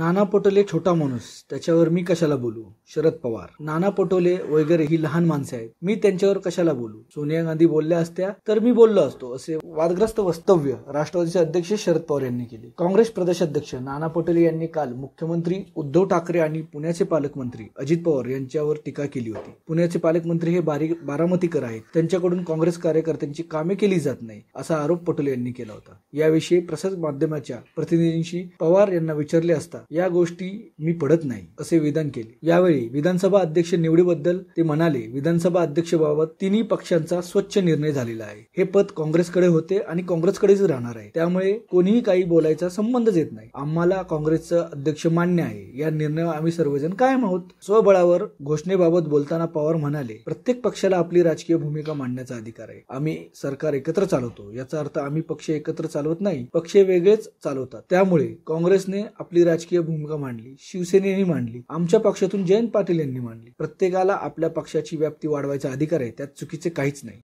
नाना पटोले छोटा माणूस त्याच्यावर मी कशाला बोलू शरद पवार नाना पटोले वगैरे ही लहान माणसे आहेत मी त्यांच्यावर कशाला बोलू सोनिया गांधी बोलल्या असत्या तर मी बोललो असतो असे वादग्रस्त वक्तव्य राष्ट्रवादीचे अध्यक्ष शरद पवार यांनी केले काँग्रेस प्रदेशाध्यक्ष नाना पटोले यांनी काल मुख्यमंत्री उद्धव ठाकरे आणि पुण्याचे पालकमंत्री अजित पवार यांच्यावर टीका केली होती पुण्याचे पालकमंत्री हे बारीक बारामतीकर आहेत त्यांच्याकडून काँग्रेस कार्यकर्त्यांची कामे केली जात नाही असा आरोप पटोले यांनी केला होता याविषयी प्रसार माध्यमाच्या प्रतिनिधींशी पवार यांना विचारले असता या गोष्टी मी पडत नाही असे विधान केले यावेळी विधानसभा अध्यक्ष निवडीबद्दल ते म्हणाले विधानसभा अध्यक्ष बाबत तिन्ही पक्षांचा स्वच्छ निर्णय झालेला आहे हे पद काँग्रेसकडे होते आणि काँग्रेसकडेच राहणार आहे त्यामुळे कोणीही काही बोलायचा संबंधच येत नाही आम्हाला काँग्रेसचं अध्यक्ष मान्य आहे या निर्णय आम्ही सर्वजण कायम आहोत स्वबळावर घोषणेबाबत बोलताना पवार म्हणाले प्रत्येक पक्षाला आपली राजकीय भूमिका मांडण्याचा अधिकार आहे आम्ही सरकार एकत्र चालवतो याचा अर्थ आम्ही पक्ष एकत्र चालवत नाही पक्ष वेगळेच चालवतात त्यामुळे काँग्रेसने आपली राजकीय राजकीय भूमिका मांडली शिवसेनेने मांडली आमच्या पक्षातून जयंत पाटील यांनी मांडली प्रत्येकाला आपल्या पक्षाची व्याप्ती वाढवायचा अधिकार आहे त्यात चुकीचे काहीच नाही